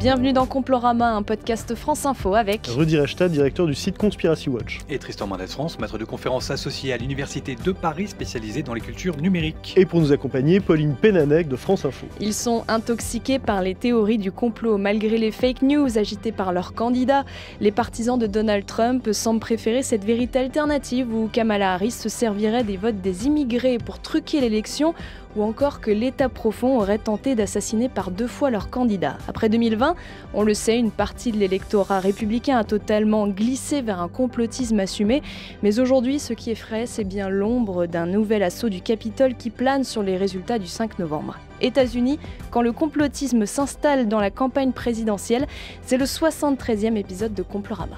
Bienvenue dans Complorama, un podcast France Info avec Rudy Rechtat, directeur du site Conspiracy Watch. Et Tristan Mendes France, maître de conférences associé à l'Université de Paris spécialisé dans les cultures numériques. Et pour nous accompagner, Pauline Pénanec de France Info. Ils sont intoxiqués par les théories du complot. Malgré les fake news agitées par leurs candidats, les partisans de Donald Trump semblent préférer cette vérité alternative où Kamala Harris se servirait des votes des immigrés pour truquer l'élection ou encore que l'État profond aurait tenté d'assassiner par deux fois leur candidat. Après 2020, on le sait, une partie de l'électorat républicain a totalement glissé vers un complotisme assumé, mais aujourd'hui, ce qui effraie, c'est bien l'ombre d'un nouvel assaut du Capitole qui plane sur les résultats du 5 novembre. États-Unis, quand le complotisme s'installe dans la campagne présidentielle, c'est le 73e épisode de Complorama.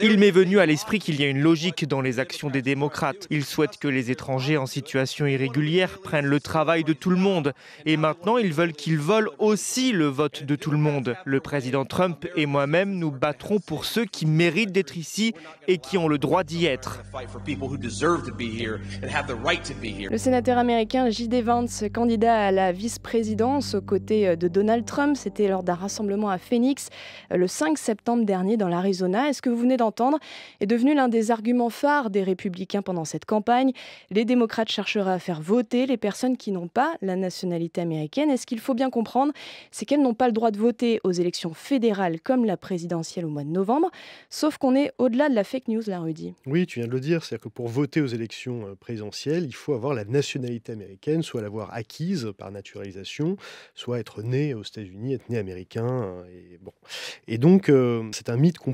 Il m'est venu à l'esprit qu'il y a une logique dans les actions des démocrates. Ils souhaitent que les étrangers en situation irrégulière prennent le travail de tout le monde. Et maintenant, ils veulent qu'ils volent aussi le vote de tout le monde. Le président Trump et moi-même nous battrons pour ceux qui méritent d'être ici et qui ont le droit d'y être. Le sénateur américain J.D. Vance, candidat à la vice-présidence aux côtés de Donald Trump, c'était lors d'un rassemblement à Phoenix euh, le 5 septembre dernier dans la région est ce que vous venez d'entendre est devenu l'un des arguments phares des républicains pendant cette campagne. Les démocrates chercheraient à faire voter les personnes qui n'ont pas la nationalité américaine. est ce qu'il faut bien comprendre, c'est qu'elles n'ont pas le droit de voter aux élections fédérales comme la présidentielle au mois de novembre. Sauf qu'on est au-delà de la fake news, là, Rudy. Oui, tu viens de le dire. C'est-à-dire que pour voter aux élections euh, présidentielles, il faut avoir la nationalité américaine, soit l'avoir acquise par naturalisation, soit être né aux États-Unis, être né américain. Euh, et, bon. et donc, euh, c'est un mythe qu'on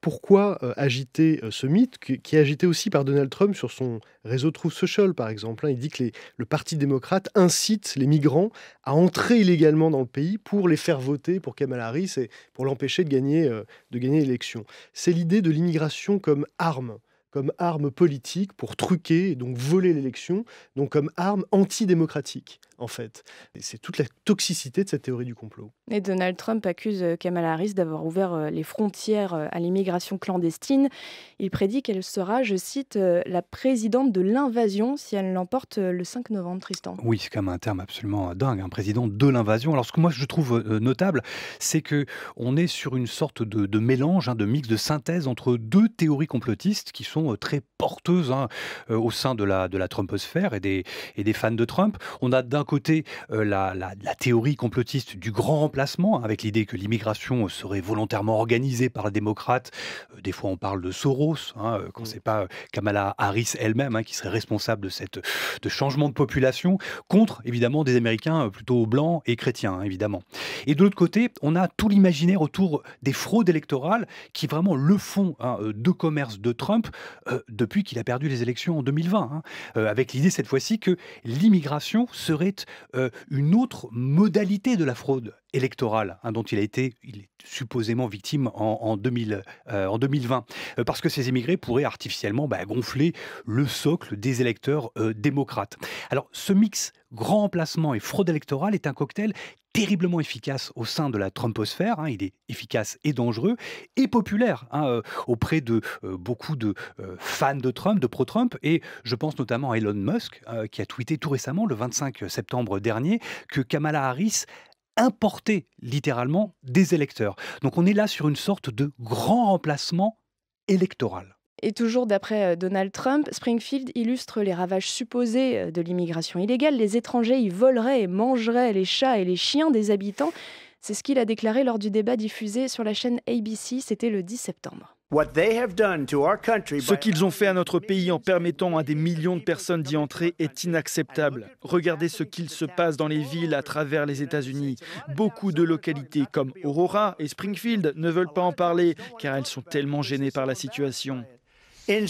pourquoi euh, agiter euh, ce mythe qui, est agité aussi par Donald Trump sur son réseau True Social, par exemple hein. Il dit que le Parti démocrate incite les migrants à entrer illégalement dans le pays pour les faire voter pour Kamala Harris et pour l'empêcher de gagner, euh, de gagner l'élection. C'est l'idée de l'immigration comme arme comme arme politique pour truquer et donc voler l'élection, donc comme arme antidémocratique en fait. Et c'est toute la toxicité de cette théorie du complot. Et Donald Trump accuse euh, Kamala Harris d'avoir ouvert euh, les frontières euh, à l'immigration clandestine. Il prédit qu'elle sera, je cite, la présidente de l'invasion si elle l'emporte le 5 novembre, Tristan. Oui, c'est quand même un terme absolument dingue, un président de l'invasion. Alors ce que moi je trouve notable, c'est que on est sur une sorte de, mélange, hein, de mix, de synthèse entre deux théories complotistes qui sont au euh, très porteuse hein, euh, au sein de la, de la Trumposphère et des, et des fans de Trump. On a d'un côté euh, la, la, théorie complotiste du grand remplacement, hein, avec l'idée que l'immigration euh, serait volontairement organisée par les démocrates. des fois, on parle de Soros, hein, quand mm. c'est pas Kamala Harris elle-même hein, qui serait responsable de, cette, de changement de population, contre évidemment des Américains plutôt blancs et chrétiens, évidemment. Et de l'autre côté, on a tout l'imaginaire autour des fraudes électorales qui vraiment le font de commerce de Trump de depuis qu'il a perdu les élections en 2020, hein. euh, avec l'idée cette fois-ci que l'immigration serait euh, une autre modalité de la fraude électorale hein, dont il a été il est supposément victime en, 2000, en 2020, euh, parce que ces immigrés pourraient artificiellement bah, gonfler le socle des électeurs démocrates. Alors ce mix grand emplacement et fraude électorale est un cocktail terriblement efficace au sein de la trumposphère, hein. il est efficace et dangereux, et populaire hein, euh, auprès de euh, beaucoup de euh, fans de Trump, de pro-Trump, et je pense notamment à Elon Musk, qui a tweeté tout récemment, le 25 septembre dernier, que Kamala Harris importait littéralement des électeurs. Donc on est là sur une sorte de grand remplacement électoral. Et toujours d'après euh, Donald Trump, Springfield illustre les ravages supposés euh, de l'immigration illégale. Les étrangers y voleraient et mangeraient les chats et les chiens des habitants. C'est ce qu'il a déclaré lors du débat diffusé sur la chaîne ABC, c'était le 10 septembre. Ce qu'ils ont fait à notre pays en permettant à des millions de personnes d'y entrer est inacceptable. Regardez ce qu'il se passe dans les villes à travers les États-Unis. Beaucoup de localités comme Aurora et Springfield ne veulent pas en parler car elles sont tellement gênées par la situation. À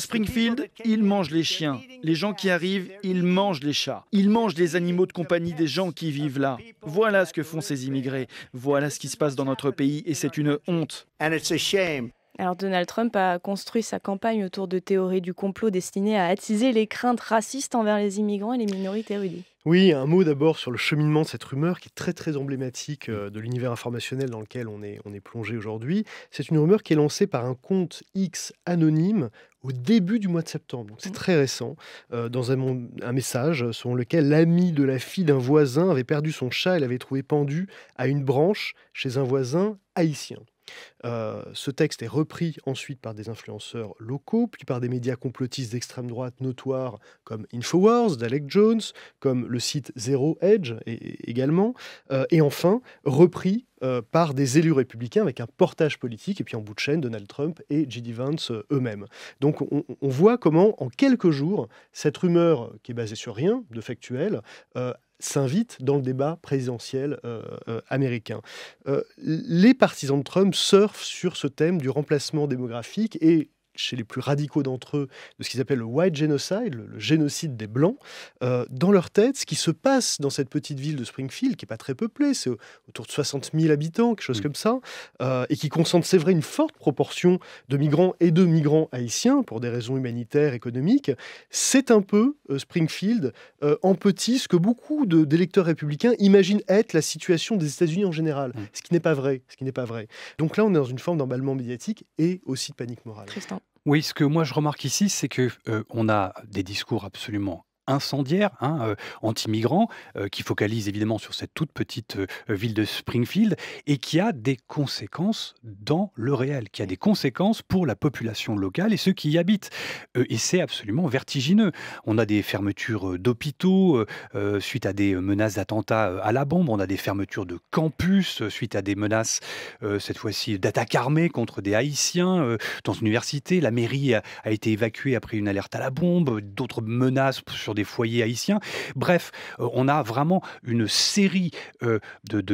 Springfield, ils mangent les chiens. Les gens qui arrivent, ils mangent les chats. Ils mangent les animaux de compagnie des gens qui vivent là. Voilà ce que font ces immigrés. Voilà ce qui se passe dans notre pays et c'est une honte. Alors Donald Trump a construit sa campagne autour de théories du complot destinées à attiser les craintes racistes envers les immigrants et les minorités rudies. Oui, un mot d'abord sur le cheminement de cette rumeur qui est très très emblématique euh, de l'univers informationnel dans lequel on est, on est plongé aujourd'hui. C'est une rumeur qui est lancée par un compte X anonyme au début du mois de septembre, c'est mmh. très récent, euh, dans un, un, message selon lequel l'ami de la fille d'un voisin avait perdu son chat et l'avait trouvé pendu à une branche chez un voisin haïtien. Euh, ce texte est repris ensuite par des influenceurs locaux, puis par des médias complotistes d'extrême droite notoires comme Infowars, d'Alec Jones, comme le site Zero Edge et, également, euh, et enfin repris euh, par des élus républicains avec un portage politique, et puis en bout de chaîne, Donald Trump et J.D. Vance eux-mêmes. Donc on, voit comment, en quelques jours, cette rumeur qui est basée sur rien de factuel, s'invite dans le débat présidentiel euh, euh, américain. Euh, les partisans de Trump surfent sur ce thème du remplacement démographique et chez les plus radicaux d'entre eux, de ce qu'ils appellent le white genocide, le, génocide des Blancs, euh, dans leur tête, ce qui se passe dans cette petite ville de Springfield, qui n'est pas très peuplée, c'est autour de 60 000 habitants, quelque chose mm. comme ça, euh, et qui concentre, c'est vrai, une forte proportion de migrants et de migrants haïtiens, pour des raisons humanitaires, économiques, c'est un peu euh, Springfield en petit, ce que beaucoup d'électeurs républicains imaginent être la situation des États-Unis en général, mm. ce qui n'est pas vrai, ce qui n'est pas vrai. Donc là, on est dans une forme d'emballement médiatique et aussi de panique morale. Oui, ce que moi je remarque ici, c'est que on a des discours absolument incendiaire, hein, euh, anti-migrants, euh, qui focalise évidemment sur cette toute petite euh, ville de Springfield et qui a des conséquences dans le réel, qui a des conséquences pour la population locale et ceux qui y habitent. et c'est absolument vertigineux. On a des fermetures d'hôpitaux suite à des menaces d'attentats à la bombe, on a des fermetures de campus suite à des menaces, cette fois-ci, d'attaques armées contre des Haïtiens dans une université. La mairie a, a, été évacuée après une alerte à la bombe, d'autres menaces sur des foyers haïtiens. Bref, euh, on a vraiment une série euh, de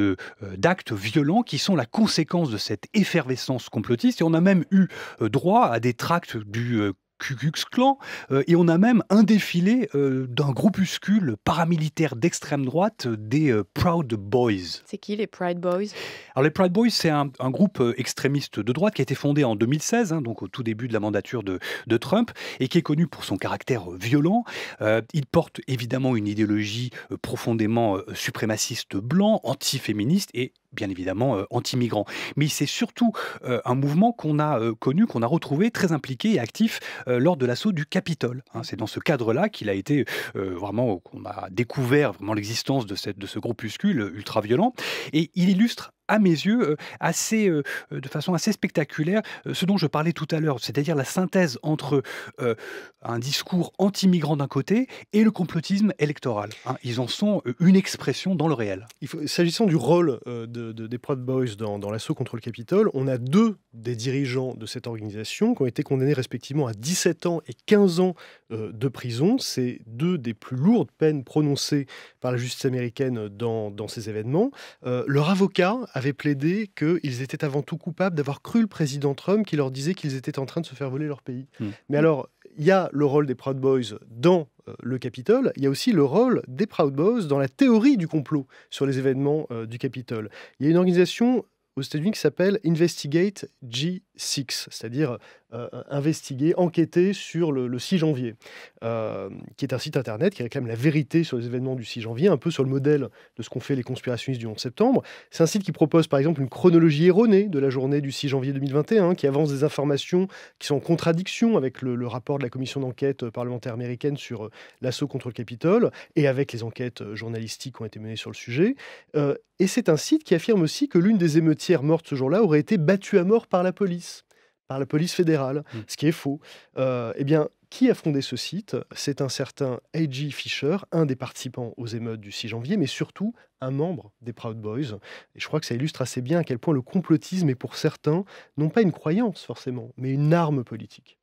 euh, d'actes violents qui sont la conséquence de cette effervescence complotiste. Et on a même eu droit à des tracts du Ku clan euh, et on a même un défilé euh, d'un groupuscule paramilitaire d'extrême droite euh, des Proud Boys. C'est qui les Proud Boys Alors les Proud Boys, c'est un, groupe extrémiste de droite qui a été fondé en 2016, hein, donc au tout début de la mandature de, Trump, et qui est connu pour son caractère violent. il porte évidemment une idéologie profondément suprémaciste blanc, antiféministe, et bien évidemment euh, anti-migrants. Mais c'est surtout euh, un mouvement qu'on a euh, connu, qu'on a retrouvé très impliqué et actif lors de l'assaut du Capitole. Hein. c'est dans ce cadre-là qu'il a été vraiment qu'on a découvert vraiment l'existence de, cette, de ce groupuscule ultra-violent. Et il illustre à mes yeux, euh, assez, euh, euh, de façon assez spectaculaire, ce dont je parlais tout à l'heure, c'est-à-dire la synthèse entre un discours anti-migrant d'un côté et le complotisme électoral. Hein. Ils en sont une expression dans le réel. S'agissant du rôle de, des Proud Boys dans, dans l'assaut contre le Capitole, on a deux des dirigeants de cette organisation qui ont été condamnés respectivement à 17 ans et 15 ans euh, de prison. C'est deux des plus lourdes peines prononcées par la justice américaine dans, ces événements. Euh, leur avocat avait plaidé qu'ils étaient avant tout coupables d'avoir cru le président Trump qui leur disait qu'ils étaient en train de se faire voler leur pays. Hmm. Mais alors, il y a le rôle des Proud Boys dans euh, le Capitole, il y a aussi le rôle des Proud Boys dans la théorie du complot sur les événements du Capitole. Il y a une organisation aux États-Unis qui s'appelle Investigate G6, c'est-à-dire euh, investiguer, enquêter sur le, 6 janvier, euh, qui est un site internet qui réclame la vérité sur les événements du 6 janvier, un peu sur le modèle de ce qu'ont fait les conspirationnistes du 11 septembre. C'est un site qui propose par exemple une chronologie erronée de la journée du 6 janvier 2021, qui avance des informations qui sont en contradiction avec le, rapport de la commission d'enquête parlementaire américaine sur euh, l'assaut contre le Capitole et avec les enquêtes journalistiques qui ont été menées sur le sujet. et c'est un site qui affirme aussi que l'une des émeutières mortes ce jour-là aurait été battue à mort par la police par la police fédérale, mmh. ce qui est faux. Euh, eh bien, qui a fondé ce site C'est un certain A.G. Fisher, un des participants aux émeutes du 6 janvier, mais surtout un membre des Proud Boys. Et je crois que ça illustre assez bien à quel point le complotisme est pour certains non pas une croyance forcément, mais une arme politique.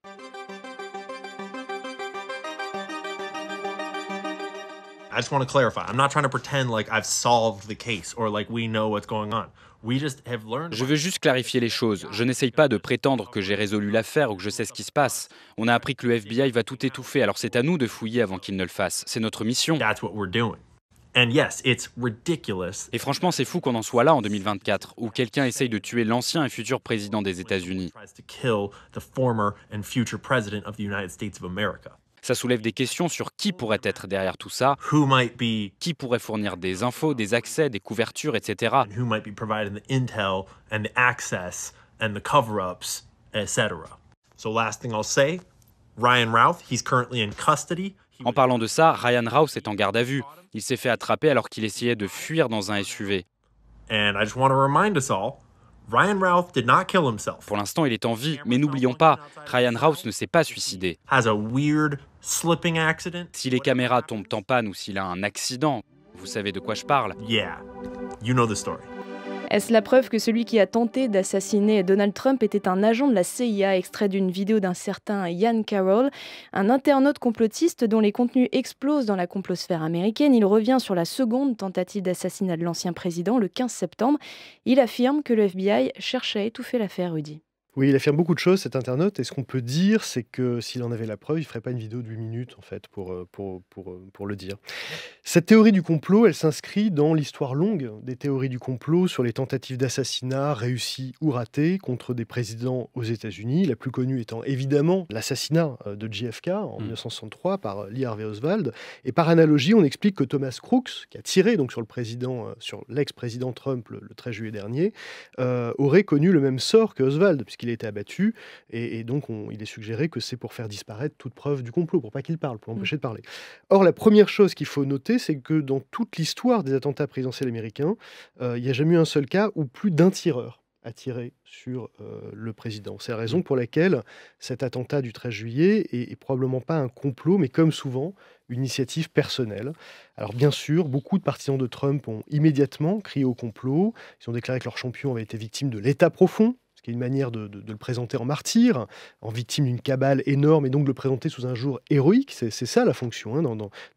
I just want to clarify. I'm not trying to pretend like I've solved the case or like we know what's going on. Je veux juste clarifier les choses. Je n'essaye pas de prétendre que j'ai résolu l'affaire ou que je sais ce qui se passe. On a appris que le FBI va tout étouffer, alors c'est à nous de fouiller avant qu'il ne le fasse. C'est notre mission. Et franchement, c'est fou qu'on en soit là en 2024, où quelqu'un essaye de tuer l'ancien et futur président des États-Unis. Ça soulève des questions sur qui pourrait être derrière tout ça, qui pourrait fournir des infos, des accès, des couvertures, etc. En parlant de ça, Ryan Routh est en garde à vue. Il s'est fait attraper alors qu'il essayait de fuir dans un SUV. Ryan Pour l'instant, il est en vie, mais n'oublions pas, Ryan Routh ne s'est pas suicidé. Si les caméras tombent en panne ou s'il a un accident, vous savez de quoi je parle. Yeah, you know the story. Est-ce la preuve que celui qui a tenté d'assassiner Donald Trump était un agent de la CIA, extrait d'une vidéo d'un certain Ian Carroll, un internaute complotiste dont les contenus explosent dans la complosphère américaine Il revient sur la seconde tentative d'assassinat de l'ancien président le 15 septembre. Il affirme que le FBI cherchait à étouffer l'affaire Rudy. Oui, il affirme beaucoup de choses, cet internaute. Et ce qu'on peut dire, c'est que s'il en avait la preuve, il ne ferait pas une vidéo de 8 minutes, en fait, pour, euh, euh, pour, le dire. Cette théorie du complot, elle s'inscrit dans l'histoire longue des théories du complot sur les tentatives d'assassinat réussies ou ratées contre des présidents aux États-Unis. La plus connue étant évidemment l'assassinat euh, de JFK en 1963 mm. par Lee Harvey Oswald. Et par analogie, on explique que Thomas Crooks, qui a tiré donc sur le président, sur l'ex-président Trump le, 13 juillet dernier, aurait connu le même sort que Oswald, puisqu'il il a été abattu. Et, donc, il est suggéré que c'est pour faire disparaître toute preuve du complot, pour pas qu'il parle, pour l'empêcher mm. de parler. Or, la première chose qu'il faut noter, c'est que dans toute l'histoire des attentats présidentiels américains, euh, il n'y a jamais eu un seul cas où plus d'un tireur a tiré sur euh, le président. C'est la raison mm. pour laquelle cet attentat du 13 juillet est, est probablement pas un complot, mais comme souvent, une initiative personnelle. Alors bien sûr, beaucoup de partisans de Trump ont immédiatement crié au complot. Ils ont déclaré que leur champion avait été victime de l'état profond y a une manière de, le présenter en martyr, en victime d'une cabale énorme, et donc de le présenter sous un jour héroïque. C'est ça la fonction, hein,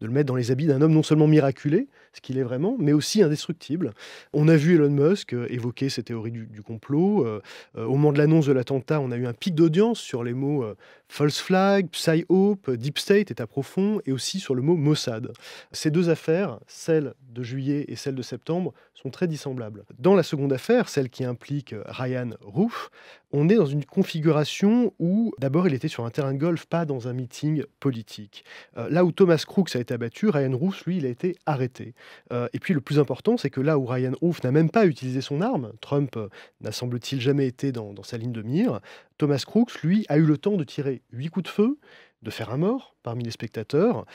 de le mettre dans les habits d'un homme non seulement miraculé, ce qu'il est vraiment, mais aussi indestructible. On a vu Elon Musk euh, évoquer ses théories du, complot. Euh, euh, au moment de l'annonce de l'attentat, on a eu un pic d'audience sur les mots False Flag, Psy Hope, Deep State, État profond, et aussi sur le mot Mossad. Ces deux affaires, celle de juillet et celle de septembre, sont très dissemblables. Dans la seconde affaire, celle qui implique Ryan Roof, on est dans une configuration où d'abord il était sur un terrain de golf, pas dans un meeting politique. Euh, là où Thomas Crooks a été abattu, Ryan Roof, lui, il a été arrêté. Euh, et puis le plus important, c'est que là où Ryan Roof n'a même pas utilisé son arme, Trump euh, n'a semble-t-il jamais été dans, dans sa ligne de mire, Thomas Crooks, lui, a eu le temps de tirer huit coups de feu, de faire un mort parmi les spectateurs,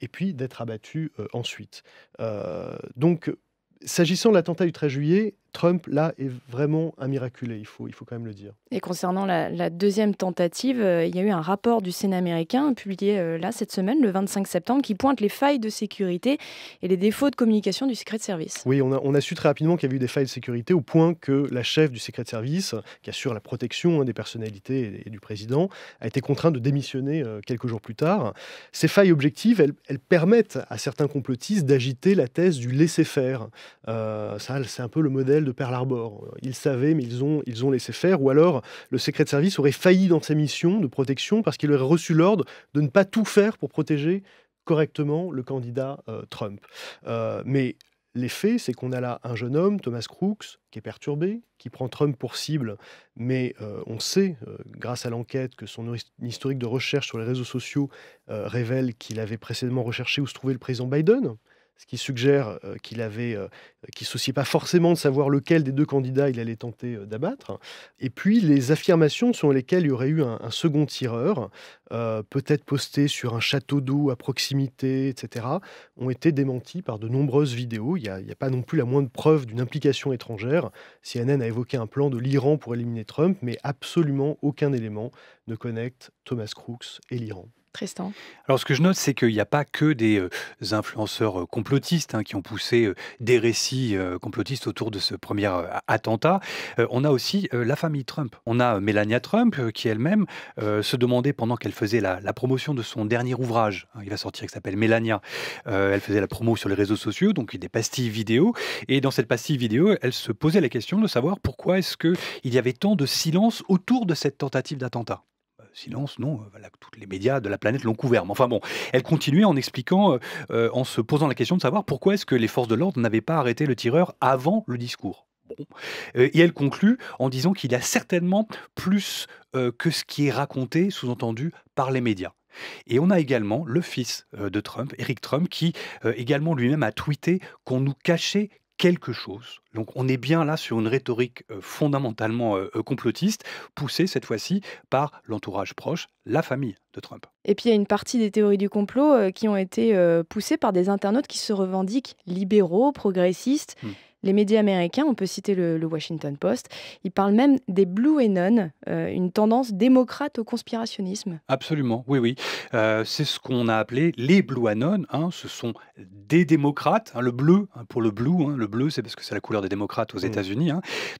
et puis d'être abattu ensuite. donc, S'agissant de l'attentat du 13 juillet, Trump, là, est vraiment un miraculé, il faut, il faut quand même le dire. Et concernant la, deuxième tentative, euh, il y a eu un rapport du Sénat américain publié euh, là cette semaine, le 25 septembre, qui pointe les failles de sécurité et les défauts de communication du Secret Service. Oui, on a, on a su très rapidement qu'il y avait eu des failles de sécurité au point que la chef du Secret Service, qui assure la protection hein, des personnalités et, du président, a été contrainte de démissionner euh, quelques jours plus tard. Ces failles objectives, elles, elles permettent à certains complotistes d'agiter la thèse du laisser-faire. ça, c'est un peu le modèle de Pearl Harbor. Ils savaient, mais ils ont, laissé faire. Ou alors, le secret de service aurait failli dans sa mission de protection parce qu'il aurait reçu l'ordre de ne pas tout faire pour protéger correctement le candidat euh, Trump. Euh, mais les faits, c'est qu'on a là un jeune homme, Thomas Crooks, qui est perturbé, qui prend Trump pour cible, mais euh, on sait, grâce à l'enquête, que son historique de recherche sur les réseaux sociaux révèle qu'il avait précédemment recherché où se trouvait le président Biden ce qui suggère euh, qu'il avait, euh, qu'il ne souciait pas forcément de savoir lequel des deux candidats il allait tenter euh, d'abattre. Et puis les affirmations sur lesquelles il y aurait eu un, second tireur, peut-être posté sur un château d'eau à proximité, etc., ont été démenties par de nombreuses vidéos. Il n'y a, a, pas non plus la moindre preuve d'une implication étrangère. CNN a évoqué un plan de l'Iran pour éliminer Trump, mais absolument aucun élément ne connecte Thomas Crooks et l'Iran. Alors, ce que je note, c'est qu'il n'y a pas que des euh, influenceurs euh, complotistes hein, qui ont poussé euh, des récits complotistes autour de ce premier attentat. on a aussi la famille Trump. On a Melania Trump qui elle-même se demandait pendant qu'elle faisait la, promotion de son dernier ouvrage, hein, il va sortir, qui s'appelle Melania. elle faisait la promo sur les réseaux sociaux, donc des pastilles vidéo. Et dans cette pastille vidéo, elle se posait la question de savoir pourquoi est-ce qu'il y avait tant de silence autour de cette tentative d'attentat silence, non, euh, voilà, tous les médias de la planète l'ont couvert. Mais enfin bon, elle continuait en expliquant, euh, euh, en se posant la question de savoir pourquoi est-ce que les forces de l'ordre n'avaient pas arrêté le tireur avant le discours. Bon. Et elle conclut en disant qu'il y a certainement plus que ce qui est raconté, sous-entendu, par les médias. Et on a également le fils de Trump, Eric Trump, qui également lui-même a tweeté qu'on nous cachait quelque chose. Donc on est bien là sur une rhétorique euh, fondamentalement euh, euh, complotiste, poussée cette fois-ci par l'entourage proche, la famille de Trump. Et puis il y a une partie des théories du complot qui ont été poussées par des internautes qui se revendiquent libéraux, progressistes. Hmm. Les médias américains, on peut citer le, Washington Post, ils parlent même des Blue Anon, euh, une tendance démocrate au conspirationnisme. Absolument, oui, oui. Euh, c'est ce qu'on a appelé les Blue Anon. Hein. ce sont des démocrates. Hein, le bleu, hein, pour le blue, le bleu, c'est parce que c'est la couleur des démocrates aux mm. États-Unis.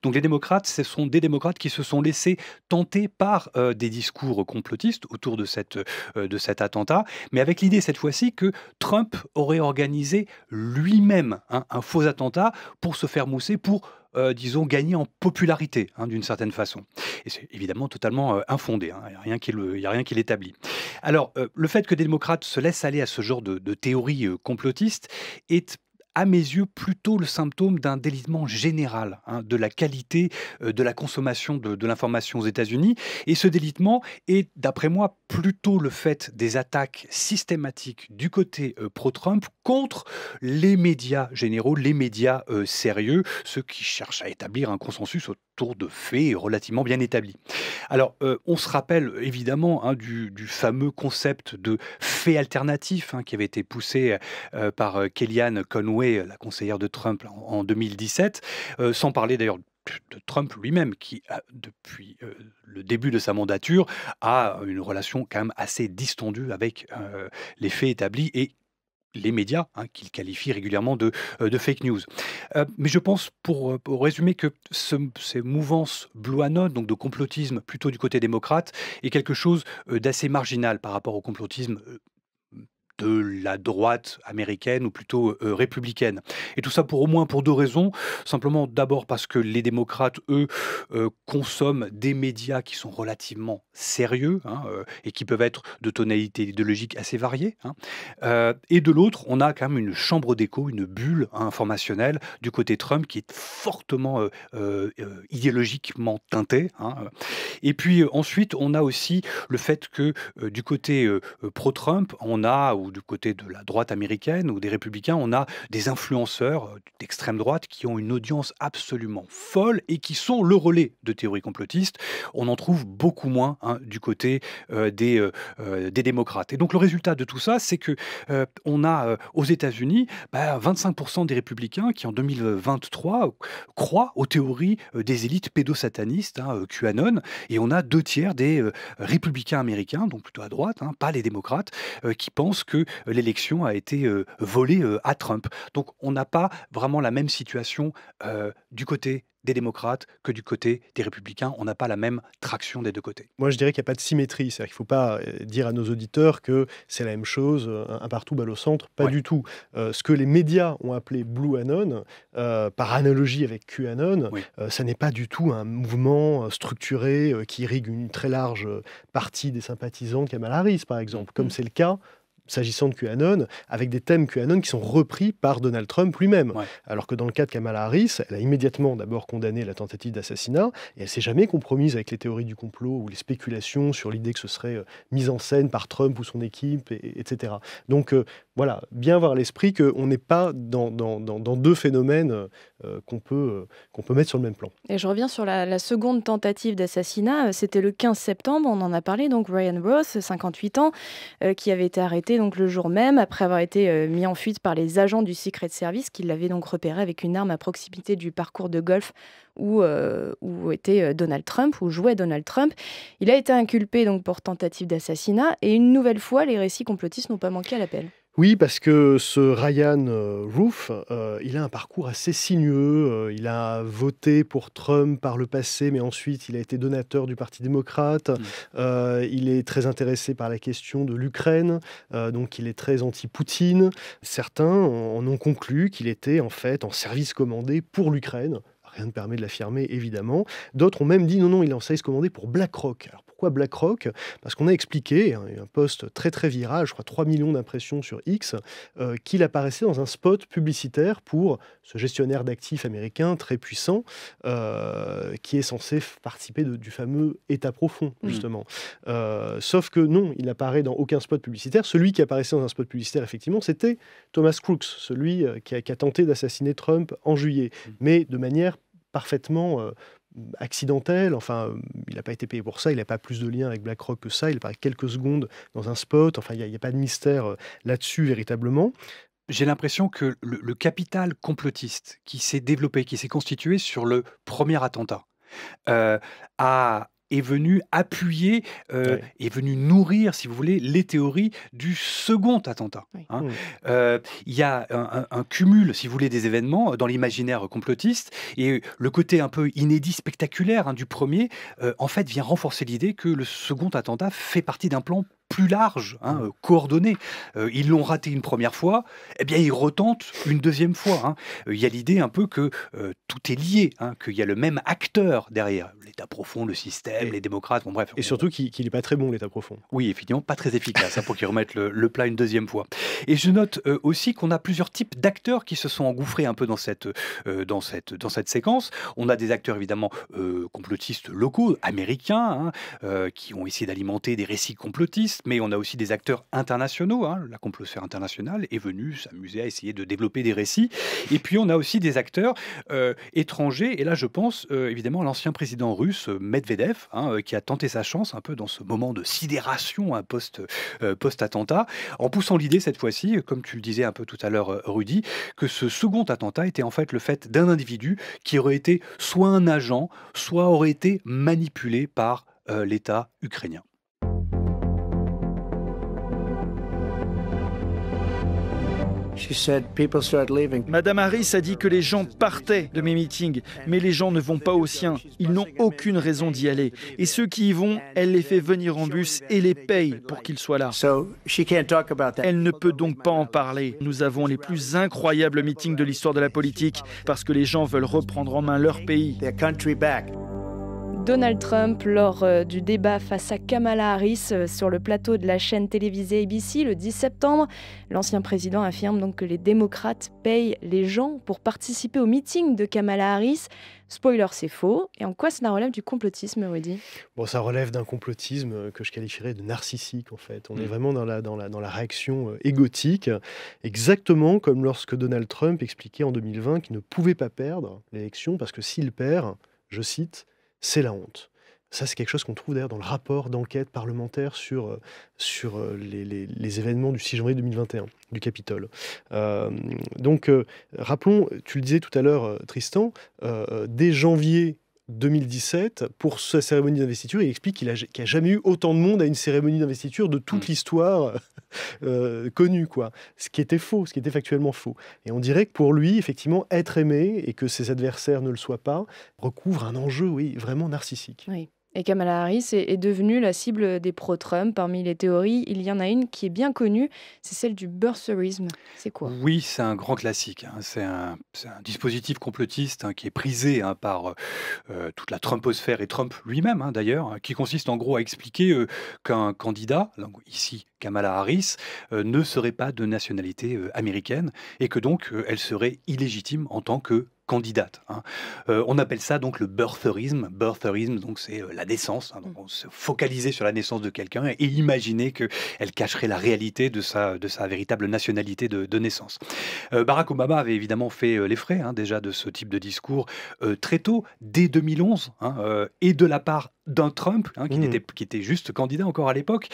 Donc les démocrates, ce sont des démocrates qui se sont laissés tenter par euh, des discours complotistes autour de, cette, de cet attentat, mais avec l'idée cette fois-ci que Trump aurait organisé lui-même un faux attentat pour se faire mousser, pour, euh, disons, gagner en popularité, hein, d'une certaine façon. Et c'est évidemment totalement euh, infondé, hein. il n'y a rien qui l'établit. Alors, euh, le fait que des démocrates se laissent aller à ce genre de, de théorie complotiste est à mes yeux plutôt le symptôme d'un délitement général hein, de la qualité euh, de la consommation de, l'information aux États-Unis. Et ce délitement est, d'après moi, plutôt le fait des attaques systématiques du côté euh, pro-Trump contre les médias généraux, les médias euh, sérieux, ceux qui cherchent à établir un consensus tour de faits relativement bien établi. Alors, euh, on se rappelle évidemment hein, du, fameux concept de fait alternatif hein, qui avait été poussé euh, par euh, Kellyanne Conway, la conseillère de Trump, en, 2017, sans parler d'ailleurs de Trump lui-même, qui, depuis le début de sa mandature, a une relation quand même assez distendue avec les faits établis et les médias, hein, qu'il qualifie régulièrement euh, de, fake news. Euh, mais je pense, pour, euh, résumer, que ces mouvances bloanones, donc de complotisme plutôt du côté démocrate, est quelque chose d'assez marginal par rapport au complotisme de la droite américaine ou plutôt euh, républicaine. Et tout ça pour au moins pour deux raisons. Simplement d'abord parce que les démocrates, eux, euh, consomment des médias qui sont relativement sérieux hein, euh, et qui peuvent être de tonalité idéologique assez variées. Hein. et de l'autre, on a quand même une chambre d'écho, une bulle hein, informationnelle du côté Trump qui est fortement idéologiquement teintée. Et puis ensuite, on a aussi le fait que du côté pro-Trump, on a, ou du côté de la droite américaine ou des républicains, on a des influenceurs euh, d'extrême droite qui ont une audience absolument folle et qui sont le relais de théories complotistes. On en trouve beaucoup moins hein, du côté euh, euh, des, démocrates. Et donc le résultat de tout ça, c'est que on a aux États-Unis 25% bah, des républicains qui en 2023 croient aux théories des élites pédosatanistes, hein, QAnon, et on a deux tiers des républicains américains, donc plutôt à droite, hein, pas les démocrates, qui pensent que euh, l'élection a été euh, volée euh, à Trump. Donc on n'a pas vraiment la même situation du côté des démocrates que du côté des républicains. On n'a pas la même traction des deux côtés. Moi, je dirais qu'il n'y a pas de symétrie. C'est-à-dire qu'il ne faut pas dire à nos auditeurs que c'est la même chose, un partout, balle au centre. Pas du tout. ce que les médias ont appelé Blue Anon, par analogie avec QAnon, ça n'est pas du tout un mouvement structuré qui irrigue une très large partie des sympathisants de Kamala Harris, par exemple, mmh. comme c'est le cas s'agissant de QAnon, avec des thèmes QAnon qui sont repris par Donald Trump lui-même. Alors que dans le cas de Kamala Harris, elle a immédiatement d'abord condamné la tentative d'assassinat et elle s'est jamais compromise avec les théories du complot ou les spéculations sur l'idée que ce serait euh, mis en scène par Trump ou son équipe, etc. Donc euh, voilà, bien voir à l'esprit qu'on n'est pas dans, dans, deux phénomènes euh, qu'on peut, qu'on peut mettre sur le même plan. Et je reviens sur la, la seconde tentative d'assassinat, c'était le 15 septembre, on en a parlé, donc Ryan Ross, 58 ans, qui avait été arrêté le jour même après avoir été euh, mis en fuite par les agents du Secret Service qui l'avaient donc repéré avec une arme à proximité du parcours de golf où, euh, où était euh, Donald Trump, où jouait Donald Trump. Il a été inculpé donc pour tentative d'assassinat et une nouvelle fois, les récits complotistes n'ont pas manqué à l'appel. Oui, parce que ce Ryan euh, Roof, euh, il a un parcours assez sinueux. Euh, il a voté pour Trump par le passé, mais ensuite il a été donateur du Parti démocrate. Mm. il est très intéressé par la question de l'Ukraine, donc il est très anti-Poutine. Certains en ont conclu qu'il était en fait en service commandé pour l'Ukraine, rien ne permet de l'affirmer évidemment. D'autres ont même dit non, non, il est en service commandé pour BlackRock. Pourquoi BlackRock Parce qu'on a expliqué, eu un post très très viral, je crois 3 millions d'impressions sur X, euh, qu'il apparaissait dans un spot publicitaire pour ce gestionnaire d'actifs américain très puissant, euh, qui est censé participer du fameux état profond, mm. justement. Euh, sauf que non, il n'apparaît dans aucun spot publicitaire. Celui qui apparaissait dans un spot publicitaire, effectivement, c'était Thomas Crooks, celui qui a, tenté d'assassiner Trump en juillet, mm. mais de manière parfaitement accidentel. Enfin, il n'a pas été payé pour ça, il n'a pas plus de lien avec BlackRock que ça, il apparaît quelques secondes dans un spot. Enfin, il n'y a, pas de mystère euh, là-dessus véritablement. J'ai l'impression que le, capital complotiste qui s'est développé, qui s'est constitué sur le premier attentat, euh, a est venu appuyer, euh, est venu nourrir, si vous voulez, les théories du second attentat. Hein. Hmm. Euh, il y a un, cumul, si vous voulez, des événements dans l'imaginaire complotiste, et le côté un peu inédit, spectaculaire hein, du premier, euh, en fait, vient renforcer l'idée que le second attentat fait partie d'un plan plus large, hein, mm. euh, ils l'ont raté une première fois, eh bien ils retentent une deuxième fois. Hein. Euh, il y a l'idée un peu que euh, tout est lié, hein, qu'il y a le même acteur derrière. L'État profond, le système, les démocrates, bon bref. Et surtout qu'il n'est pas très bon, l'État profond. Oui, effectivement, pas très efficace hein, pour qu'ils remettent le, le, plat une deuxième fois. Et je note aussi qu'on a plusieurs types d'acteurs qui se sont engouffrés un peu dans cette, dans cette, dans cette séquence. On a des acteurs évidemment complotistes locaux, américains, qui ont essayé d'alimenter des récits complotistes mais on a aussi des acteurs internationaux. Hein. La complosphère internationale est venue s'amuser à essayer de développer des récits. Et puis on a aussi des acteurs euh, étrangers. Et là, je pense euh, évidemment à l'ancien président russe euh, Medvedev, hein, qui a tenté sa chance un peu dans ce moment de sidération hein, post, post attentat en poussant l'idée cette fois-ci, comme tu le disais un peu tout à l'heure, Rudy, que ce second attentat était en fait le fait d'un individu qui aurait été soit un agent, soit aurait été manipulé par l'État ukrainien. Madame Harris a dit que les gens partaient de mes meetings, mais les gens ne vont pas aux siens. Ils n'ont aucune raison d'y aller. Et ceux qui y vont, elle les fait venir en bus et les paye pour qu'ils soient là. Elle ne peut donc pas en parler. Nous avons les plus incroyables meetings de l'histoire de la politique parce que les gens veulent reprendre en main leur pays. Donald Trump lors euh, du débat face à Kamala Harris euh, sur le plateau de la chaîne télévisée ABC le 10 septembre. L'ancien président affirme donc que les démocrates payent les gens pour participer au meeting de Kamala Harris. Spoiler, c'est faux. Et en quoi cela relève du complotisme, Rudy Bon, ça relève d'un complotisme euh, que je qualifierais de narcissique, en fait. On est mm. vraiment dans la, dans la, réaction égotique, exactement comme lorsque Donald Trump expliquait en 2020 qu'il ne pouvait pas perdre l'élection parce que s'il perd, je cite, c'est la honte. Ça, c'est quelque chose qu'on trouve d'ailleurs dans le rapport d'enquête parlementaire sur, euh, sur euh, les, événements du 6 janvier 2021 du Capitole. Euh, donc, rappelons, tu le disais tout à l'heure, Tristan, dès janvier 2017 pour sa cérémonie d'investiture. Il explique qu'il a jamais eu autant de monde à une cérémonie d'investiture de toute mm. l'histoire euh, euh, connue, quoi. Ce qui était faux, ce qui était factuellement faux. Et on dirait que pour lui, effectivement, être aimé et que ses adversaires ne le soient pas recouvre un enjeu, oui, vraiment narcissique. Et Kamala Harris est, devenue la cible des pro-Trump. Parmi les théories, il y en a une qui est bien connue, c'est celle du birtherisme. C'est quoi Oui, c'est un grand classique. Hein. C'est un, dispositif complotiste hein, qui est prisé hein, par euh, euh, toute la Trumposphère et Trump lui-même d'ailleurs, qui consiste en gros à expliquer euh, qu'un candidat, ici Kamala Harris, ne serait pas de nationalité américaine et que donc elle serait illégitime en tant que candidate. Hein. Euh, on appelle ça donc le birtherisme. Birtherisme, donc c'est euh, la naissance. Hein. on se focaliser sur la naissance de quelqu'un et imaginer qu'elle cacherait la réalité de sa, de sa véritable nationalité de, naissance. Euh, Barack Obama avait évidemment fait les frais hein, déjà de ce type de discours très tôt, dès 2011, et de la part d'un Trump, hein, qui, hmm. n'était était, qui était juste candidat encore à l'époque.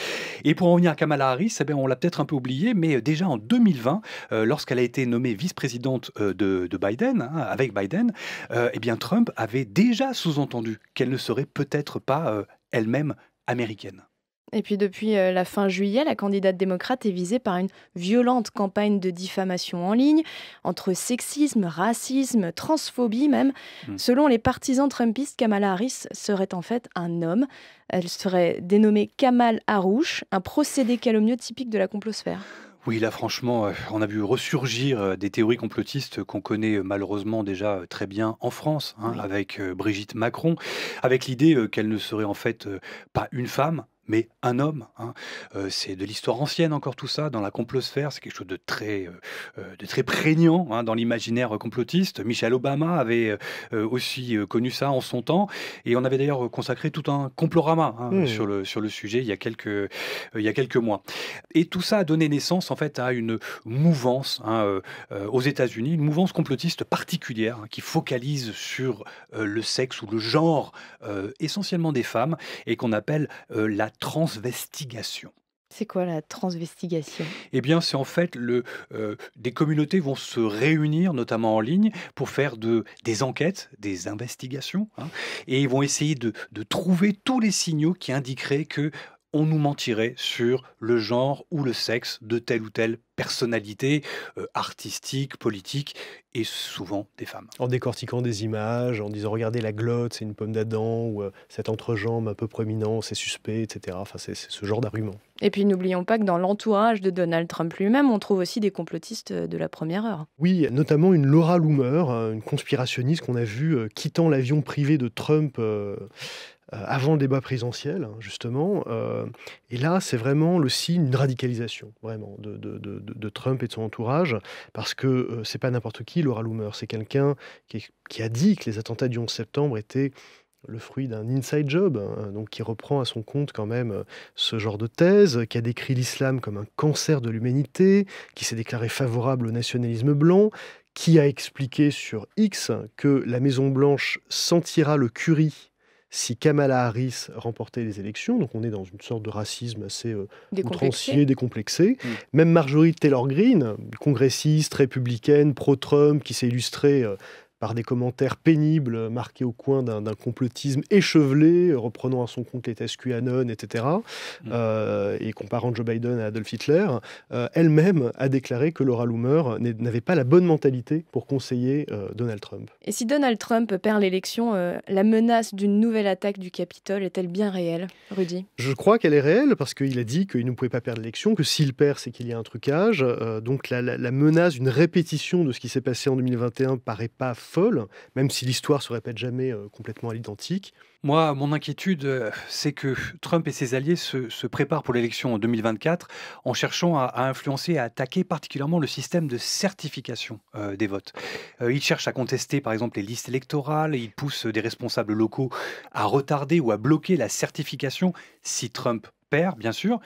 Et pour en venir à Kamala Harris, eh ben, on l'a peut-être un peu oublié, mais déjà en 2020, euh, lorsqu'elle a été nommée vice-présidente euh, de, Biden, hein, avec Biden, euh, eh bien, Trump avait déjà sous-entendu qu'elle ne serait peut-être pas elle-même américaine. Et puis depuis euh, la fin juillet, la candidate démocrate est visée par une violente campagne de diffamation en ligne, entre sexisme, racisme, transphobie même. Hmm. Selon les partisans trumpistes, Kamala Harris serait en fait un homme. Elle serait dénommée Kamal Arouche, un procédé calomnieux typique de la complosphère. Oui, là, franchement, euh, on a vu ressurgir euh, des théories complotistes qu'on connaît malheureusement déjà très bien en France, hein, avec Brigitte Macron, avec l'idée qu'elle ne serait en fait pas une femme, mais un homme. Hein, euh, c'est de l'histoire ancienne encore tout ça, dans la complosphère, c'est quelque chose de très, euh, euh, de très prégnant hein, dans l'imaginaire complotiste. Michelle Obama avait aussi connu ça en son temps, et on avait d'ailleurs consacré tout un complorama hein, hmm. sur, le, sur le sujet il y, a quelques, il y a quelques mois. Et tout ça a donné naissance en fait à une mouvance aux États-Unis, une mouvance complotiste particulière qui focalise sur le sexe ou le genre essentiellement des femmes et qu'on appelle la transvestigation. C'est quoi la transvestigation Eh bien, c'est en fait le. Euh, des communautés vont se réunir, notamment en ligne, pour faire des enquêtes, des investigations, hein, et ils vont essayer de, trouver tous les signaux qui indiqueraient que on nous mentirait sur le genre ou le sexe de telle ou telle personnalité euh, artistique, politique, et souvent des femmes. En décortiquant des images, en disant regardez la glotte, c'est une pomme d'Adam, ou euh, cette entrejambe un peu proéminent, c'est suspect, etc. Enfin, c'est ce genre d'argument. Et puis n'oublions pas que dans l'entourage de Donald Trump lui-même, on trouve aussi des complotistes euh, de la première heure. Oui, notamment une Laura Loomer, hein, une conspirationniste qu'on a vue quittant l'avion privé de Trump euh, avant le débat présidentiel, hein, justement. Euh, et là, c'est vraiment le signe d'une radicalisation, vraiment, de, Trump et de son entourage, parce que euh, c'est pas n'importe qui, Laura Loomer, c'est quelqu'un qui, a dit que les attentats du 11 septembre étaient le fruit d'un inside job, hein, donc qui reprend à son compte quand même ce genre de thèse, qui a décrit l'islam comme un cancer de l'humanité, qui s'est déclaré favorable au nationalisme blanc, qui a expliqué sur X que la Maison Blanche sentira le curry si Kamala Harris remportait les élections, donc on est dans une sorte de racisme assez euh, outrancier, décomplexé, mm. même Marjorie Taylor Greene, congressiste, républicaine, pro-Trump, qui s'est illustrée euh, par des commentaires pénibles euh, marqués au coin d'un complotisme échevelé, euh, reprenant à son compte les tests QAnon, etc., mm. euh, et comparant Joe Biden à Adolf Hitler, elle-même a déclaré que Laura Loomer n'avait pas la bonne mentalité pour conseiller Donald Trump. Et si Donald Trump perd l'élection, la menace d'une nouvelle attaque du Capitole est-elle bien réelle, Rudy Je crois qu'elle est réelle parce qu'il a dit qu'il ne pouvait pas perdre l'élection, que s'il perd, c'est qu'il y a un trucage. donc la, la menace d'une répétition de ce qui s'est passé en 2021 paraît pas même si l'histoire se répète jamais euh, complètement à l'identique. Moi, mon inquiétude, euh, c'est que Trump et ses alliés se, préparent pour l'élection en 2024 en cherchant à, à, influencer, à attaquer particulièrement le système de certification euh, des votes. ils cherchent à contester, par exemple, les listes électorales. Ils poussent des responsables locaux à retarder ou à bloquer la certification si Trump bien sûr.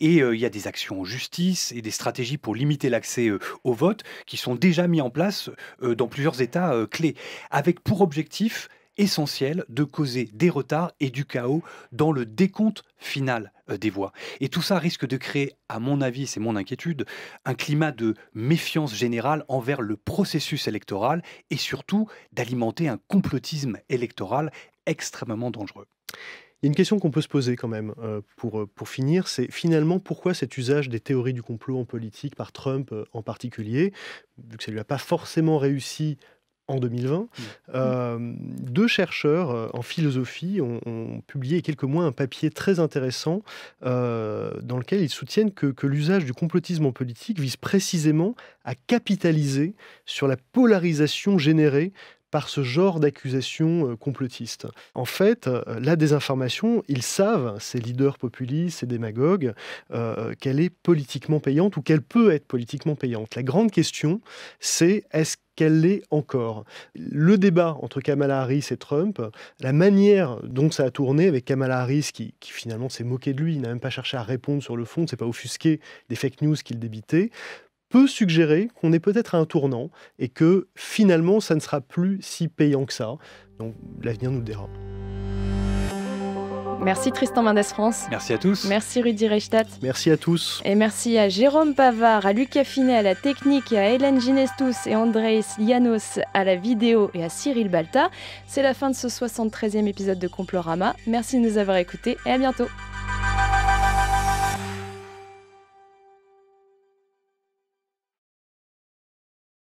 Et euh, il y a des actions en justice et des stratégies pour limiter l'accès euh, au vote qui sont déjà mis en place euh, dans plusieurs États clés, avec pour objectif essentiel de causer des retards et du chaos dans le décompte final des voix. Et tout ça risque de créer, à mon avis, c'est mon inquiétude, un climat de méfiance générale envers le processus électoral et surtout d'alimenter un complotisme électoral extrêmement dangereux une question qu'on peut se poser quand même euh, pour, euh, pour finir, c'est finalement pourquoi cet usage des théories du complot en politique par Trump euh, en particulier, vu que ça ne lui a pas forcément réussi en 2020. Mmh. deux chercheurs en philosophie ont, publié quelques mois un papier très intéressant dans lequel ils soutiennent que, que l'usage du complotisme en politique vise précisément à capitaliser sur la polarisation générée par ce genre d'accusations euh, complotistes. En fait, euh, la désinformation, ils savent, ces leaders populistes, ces démagogues, euh, qu'elle est politiquement payante ou qu'elle peut être politiquement payante. La grande question, c'est est-ce qu'elle l'est encore. Le débat entre Kamala Harris et Trump, la manière dont ça a tourné avec Kamala Harris qui, finalement s'est moqué de lui, il n'a même pas cherché à répondre sur le fond, s'est pas offusqué des fake news qu'il débitait, peut suggérer qu'on est peut-être à un tournant et que finalement ça ne sera plus si payant que ça. Donc l'avenir nous le dira. Merci Tristan Mendes France. Merci à tous. Merci Rudy Reichstadt. Merci à tous. Et merci à Jérôme Pavard, à Lucas Finet, à la technique, et à Hélène Ginestus et Andréis Lianos à la vidéo et à Cyril Balta. C'est la fin de ce 73e épisode de Complorama. Merci de nous avoir écoutés et à bientôt.